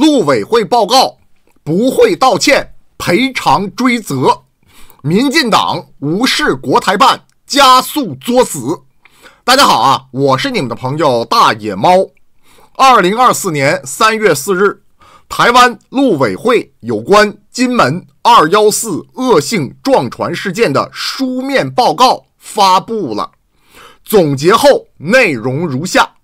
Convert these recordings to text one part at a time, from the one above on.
陆委会报告不会道歉、赔偿、追责，民进党无视国台办，加速作死。大家好啊，我是你们的朋友大野猫。二零二四年三月四日，台湾陆委会有关金门二幺四恶性撞船事件的书面报告发布了，总结后内容如下：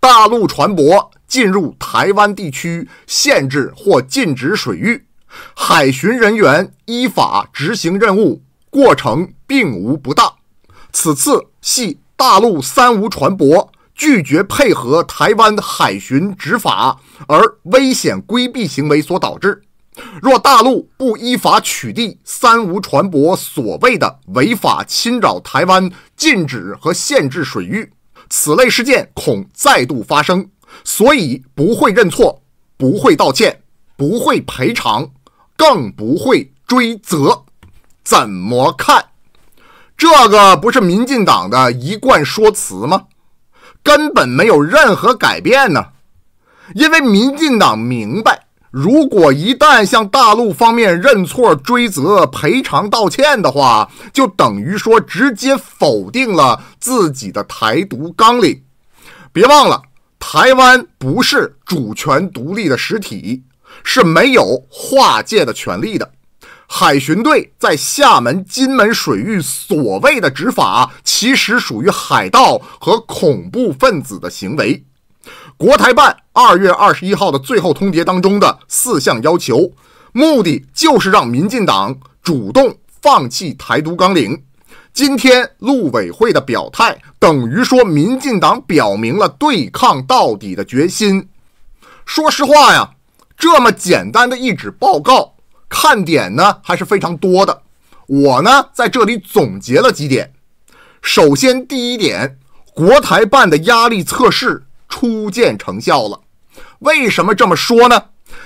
大陆船舶。进入台湾地区限制或禁止水域，海巡人员依法执行任务过程并无不当。此次系大陆三无船舶拒绝配合台湾海巡执法而危险规避行为所导致。若大陆不依法取缔三无船舶所谓的违法侵扰台湾禁止和限制水域，此类事件恐再度发生。所以不会认错，不会道歉，不会赔偿，更不会追责。怎么看？这个不是民进党的一贯说辞吗？根本没有任何改变呢。因为民进党明白，如果一旦向大陆方面认错、追责、赔偿、道歉的话，就等于说直接否定了自己的台独纲领。别忘了。台湾不是主权独立的实体，是没有划界的权利的。海巡队在厦门、金门水域所谓的执法，其实属于海盗和恐怖分子的行为。国台办二月二十一号的最后通牒当中的四项要求，目的就是让民进党主动放弃“台独”纲领。今天陆委会的表态，等于说民进党表明了对抗到底的决心。说实话呀，这么简单的一纸报告，看点呢还是非常多的。我呢在这里总结了几点。首先，第一点，国台办的压力测试初见成效了。为什么这么说呢？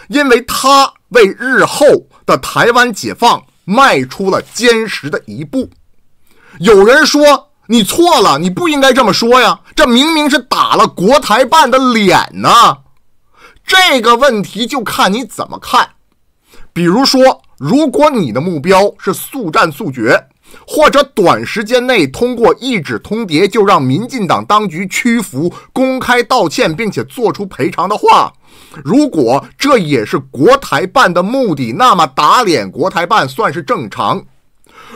因为他为日后的台湾解放迈出了坚实的一步。有人说你错了，你不应该这么说呀！这明明是打了国台办的脸呢。这个问题就看你怎么看。比如说，如果你的目标是速战速决，或者短时间内通过一纸通牒就让民进党当局屈服、公开道歉并且做出赔偿的话，如果这也是国台办的目的，那么打脸国台办算是正常。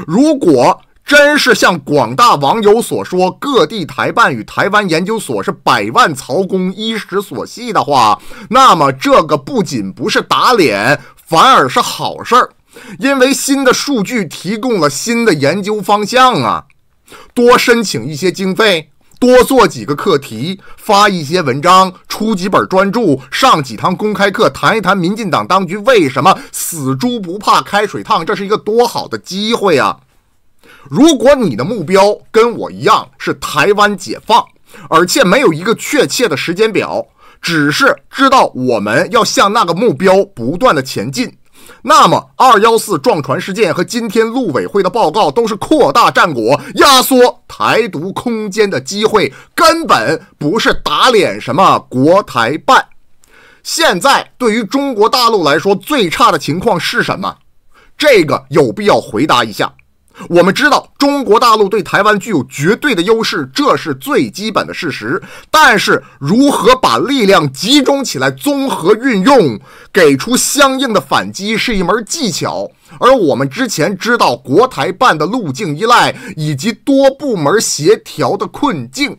如果，真是像广大网友所说，各地台办与台湾研究所是百万曹公衣食所系的话，那么这个不仅不是打脸，反而是好事儿，因为新的数据提供了新的研究方向啊！多申请一些经费，多做几个课题，发一些文章，出几本专著，上几堂公开课，谈一谈民进党当局为什么死猪不怕开水烫，这是一个多好的机会啊！如果你的目标跟我一样是台湾解放，而且没有一个确切的时间表，只是知道我们要向那个目标不断的前进，那么二幺四撞船事件和今天陆委会的报告都是扩大战果、压缩台独空间的机会，根本不是打脸什么国台办。现在对于中国大陆来说，最差的情况是什么？这个有必要回答一下。我们知道中国大陆对台湾具有绝对的优势，这是最基本的事实。但是，如何把力量集中起来、综合运用，给出相应的反击，是一门技巧。而我们之前知道国台办的路径依赖以及多部门协调的困境。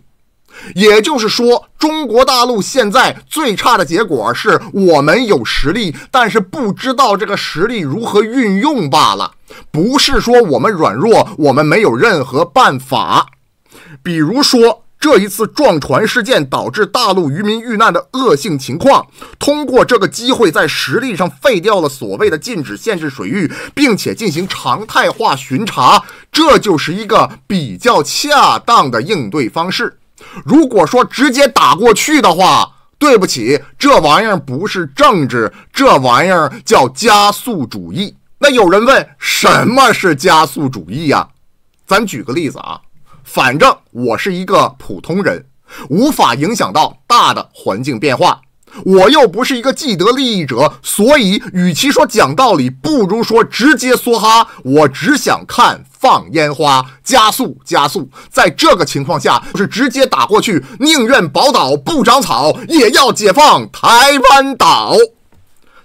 也就是说，中国大陆现在最差的结果是我们有实力，但是不知道这个实力如何运用罢了。不是说我们软弱，我们没有任何办法。比如说，这一次撞船事件导致大陆渔民遇难的恶性情况，通过这个机会在实力上废掉了所谓的禁止限制水域，并且进行常态化巡查，这就是一个比较恰当的应对方式。如果说直接打过去的话，对不起，这玩意儿不是政治，这玩意儿叫加速主义。那有人问，什么是加速主义呀？咱举个例子啊，反正我是一个普通人，无法影响到大的环境变化。我又不是一个既得利益者，所以与其说讲道理，不如说直接梭哈。我只想看放烟花，加速加速。在这个情况下，就是直接打过去，宁愿宝岛不长草，也要解放台湾岛。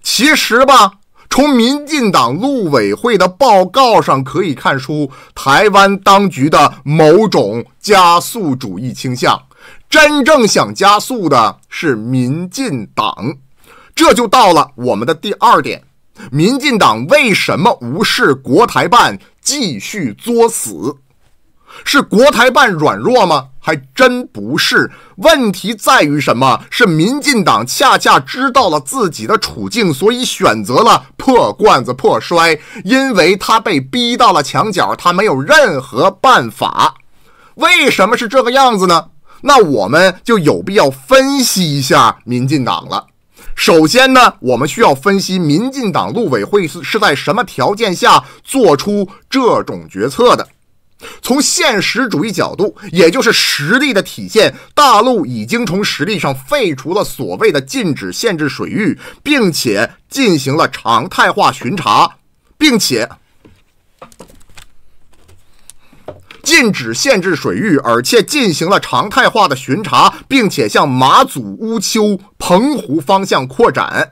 其实吧，从民进党陆委会的报告上可以看出，台湾当局的某种加速主义倾向。真正想加速的是民进党，这就到了我们的第二点：民进党为什么无视国台办继续作死？是国台办软弱吗？还真不是。问题在于什么？是民进党恰恰知道了自己的处境，所以选择了破罐子破摔。因为他被逼到了墙角，他没有任何办法。为什么是这个样子呢？那我们就有必要分析一下民进党了。首先呢，我们需要分析民进党陆委会是是在什么条件下做出这种决策的。从现实主义角度，也就是实力的体现，大陆已经从实力上废除了所谓的禁止、限制水域，并且进行了常态化巡查，并且。禁止限制水域，而且进行了常态化的巡查，并且向马祖、乌丘、澎湖方向扩展。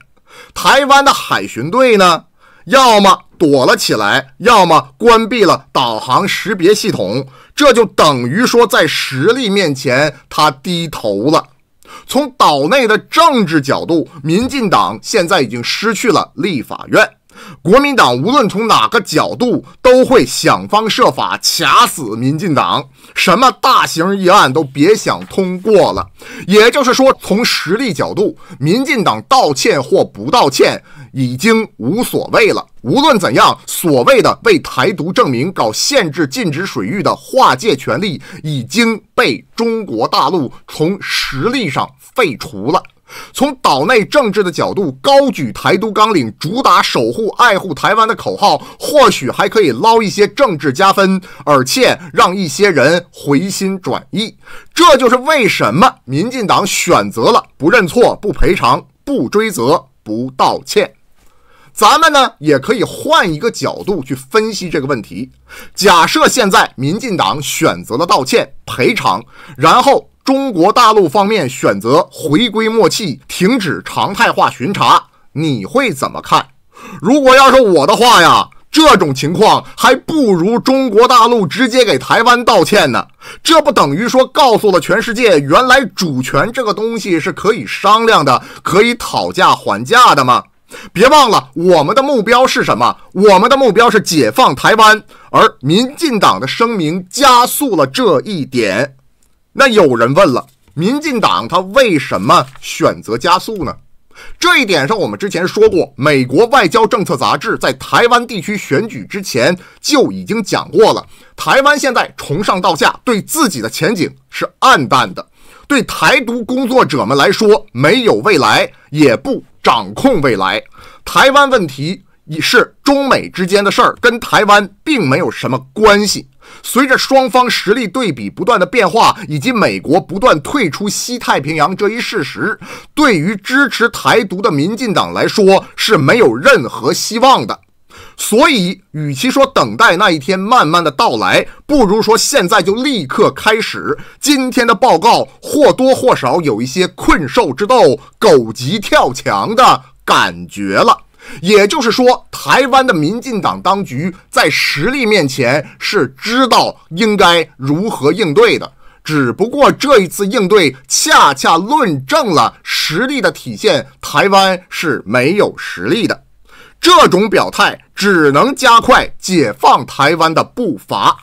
台湾的海巡队呢，要么躲了起来，要么关闭了导航识别系统，这就等于说在实力面前他低头了。从岛内的政治角度，民进党现在已经失去了立法院。国民党无论从哪个角度，都会想方设法卡死民进党，什么大型议案都别想通过了。也就是说，从实力角度，民进党道歉或不道歉已经无所谓了。无论怎样，所谓的为台独证明、搞限制、禁止水域的划界权利，已经被中国大陆从实力上废除了。从岛内政治的角度，高举“台独”纲领，主打守护、爱护台湾的口号，或许还可以捞一些政治加分，而且让一些人回心转意。这就是为什么民进党选择了不认错、不赔偿、不追责、不道歉。咱们呢，也可以换一个角度去分析这个问题。假设现在民进党选择了道歉、赔偿，然后。中国大陆方面选择回归默契，停止常态化巡查，你会怎么看？如果要是我的话呀，这种情况还不如中国大陆直接给台湾道歉呢。这不等于说告诉了全世界，原来主权这个东西是可以商量的，可以讨价还价的吗？别忘了，我们的目标是什么？我们的目标是解放台湾，而民进党的声明加速了这一点。那有人问了，民进党他为什么选择加速呢？这一点上，我们之前说过，《美国外交政策杂志》在台湾地区选举之前就已经讲过了。台湾现在从上到下对自己的前景是暗淡的，对台独工作者们来说没有未来，也不掌控未来。台湾问题。也是中美之间的事儿，跟台湾并没有什么关系。随着双方实力对比不断的变化，以及美国不断退出西太平洋这一事实，对于支持台独的民进党来说是没有任何希望的。所以，与其说等待那一天慢慢的到来，不如说现在就立刻开始。今天的报告或多或少有一些困兽之斗、狗急跳墙的感觉了。也就是说，台湾的民进党当局在实力面前是知道应该如何应对的，只不过这一次应对恰恰论证了实力的体现，台湾是没有实力的。这种表态只能加快解放台湾的步伐。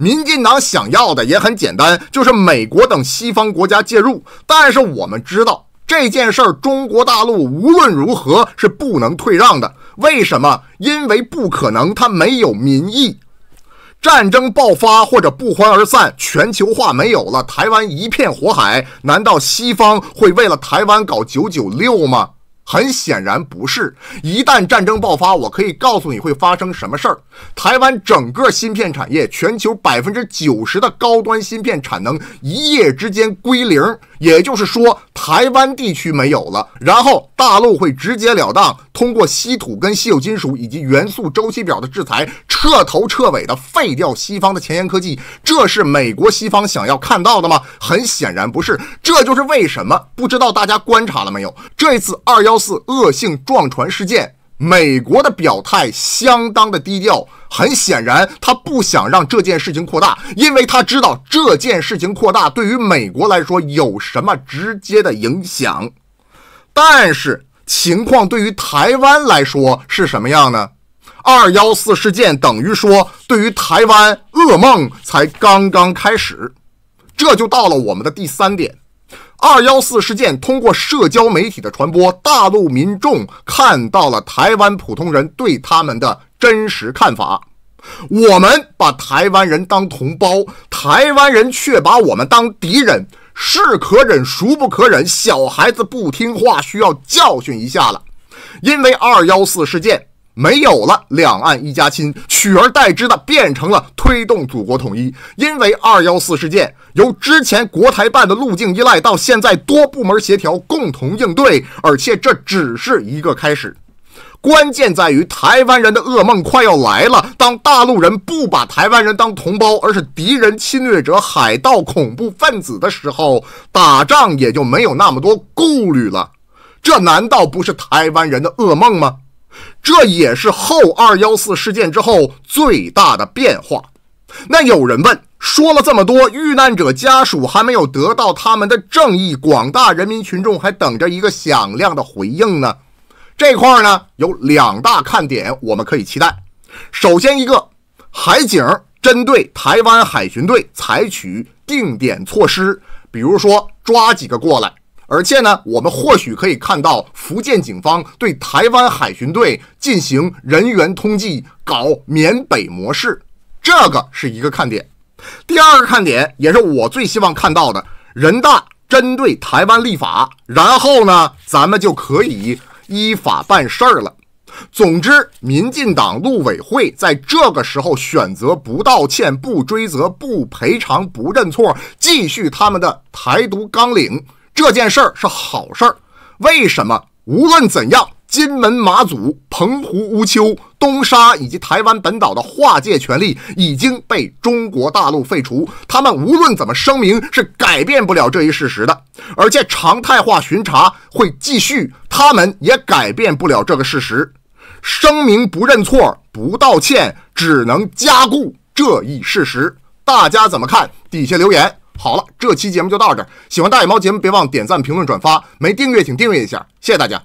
民进党想要的也很简单，就是美国等西方国家介入，但是我们知道。这件事儿，中国大陆无论如何是不能退让的。为什么？因为不可能，他没有民意。战争爆发或者不欢而散，全球化没有了，台湾一片火海。难道西方会为了台湾搞九九六吗？很显然不是。一旦战争爆发，我可以告诉你会发生什么事儿。台湾整个芯片产业，全球百分之九十的高端芯片产能一夜之间归零，也就是说台湾地区没有了。然后大陆会直截了当通过稀土、跟稀有金属以及元素周期表的制裁，彻头彻尾的废掉西方的前沿科技。这是美国西方想要看到的吗？很显然不是。这就是为什么不知道大家观察了没有，这次二幺。四恶性撞船事件，美国的表态相当的低调，很显然他不想让这件事情扩大，因为他知道这件事情扩大对于美国来说有什么直接的影响。但是情况对于台湾来说是什么样呢？二幺四事件等于说对于台湾噩梦才刚刚开始，这就到了我们的第三点。二幺四事件通过社交媒体的传播，大陆民众看到了台湾普通人对他们的真实看法。我们把台湾人当同胞，台湾人却把我们当敌人。是可忍，孰不可忍？小孩子不听话，需要教训一下了。因为二幺四事件。没有了两岸一家亲，取而代之的变成了推动祖国统一。因为二幺四事件，由之前国台办的路径依赖，到现在多部门协调共同应对，而且这只是一个开始。关键在于台湾人的噩梦快要来了。当大陆人不把台湾人当同胞，而是敌人、侵略者、海盗、恐怖分子的时候，打仗也就没有那么多顾虑了。这难道不是台湾人的噩梦吗？这也是后二幺四事件之后最大的变化。那有人问，说了这么多，遇难者家属还没有得到他们的正义，广大人民群众还等着一个响亮的回应呢。这块儿呢有两大看点，我们可以期待。首先一个，海警针对台湾海巡队采取定点措施，比如说抓几个过来。而且呢，我们或许可以看到福建警方对台湾海巡队进行人员通缉，搞缅北模式，这个是一个看点。第二个看点也是我最希望看到的，人大针对台湾立法，然后呢，咱们就可以依法办事儿了。总之，民进党陆委会在这个时候选择不道歉、不追责、不赔偿、不认错，继续他们的台独纲领。这件事儿是好事儿，为什么？无论怎样，金门、马祖、澎湖、乌丘、东沙以及台湾本岛的划界权利已经被中国大陆废除，他们无论怎么声明是改变不了这一事实的。而且常态化巡查会继续，他们也改变不了这个事实。声明不认错、不道歉，只能加固这一事实。大家怎么看？底下留言。好了，这期节目就到这。喜欢大野猫节目，别忘点赞、评论、转发。没订阅，请订阅一下。谢谢大家。